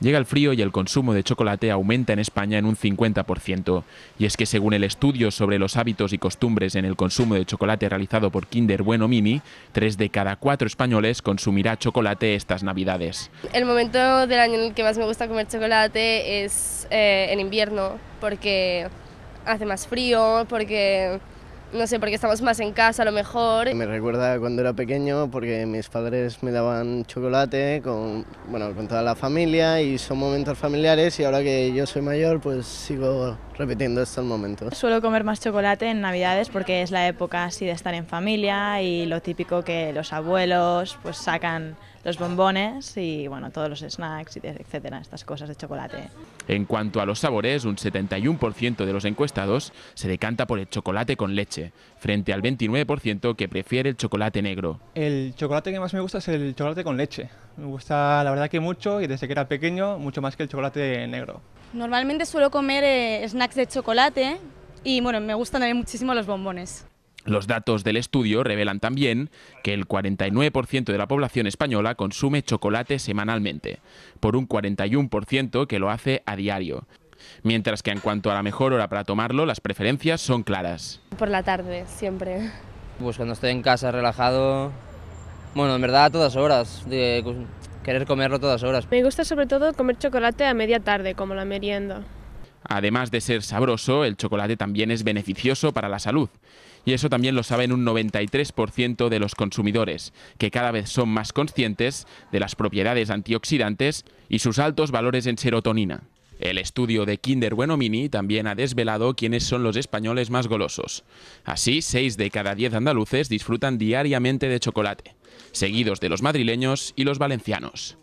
llega el frío y el consumo de chocolate aumenta en España en un 50%. Y es que según el estudio sobre los hábitos y costumbres en el consumo de chocolate realizado por Kinder Bueno Mini, tres de cada cuatro españoles consumirá chocolate estas navidades. El momento del año en el que más me gusta comer chocolate es eh, en invierno, porque hace más frío, porque no sé, porque estamos más en casa a lo mejor. Me recuerda cuando era pequeño porque mis padres me daban chocolate con, bueno, con toda la familia y son momentos familiares y ahora que yo soy mayor pues sigo repitiendo hasta el momento. Suelo comer más chocolate en Navidades porque es la época así de estar en familia y lo típico que los abuelos pues sacan los bombones y bueno, todos los snacks, etcétera, estas cosas de chocolate. En cuanto a los sabores, un 71% de los encuestados se decanta por el chocolate con leche, frente al 29% que prefiere el chocolate negro. El chocolate que más me gusta es el chocolate con leche. Me gusta la verdad que mucho y desde que era pequeño mucho más que el chocolate negro. Normalmente suelo comer eh, snacks de chocolate y bueno, me gustan también muchísimo los bombones. Los datos del estudio revelan también que el 49% de la población española consume chocolate semanalmente, por un 41% que lo hace a diario. Mientras que en cuanto a la mejor hora para tomarlo, las preferencias son claras. Por la tarde, siempre. Pues cuando estoy en casa relajado, bueno, en verdad a todas horas. De, pues, querer comerlo todas horas. Me gusta sobre todo comer chocolate a media tarde, como la merienda. Además de ser sabroso, el chocolate también es beneficioso para la salud. Y eso también lo saben un 93% de los consumidores, que cada vez son más conscientes de las propiedades antioxidantes y sus altos valores en serotonina. El estudio de Kinder Bueno Mini también ha desvelado quiénes son los españoles más golosos. Así, 6 de cada 10 andaluces disfrutan diariamente de chocolate, seguidos de los madrileños y los valencianos.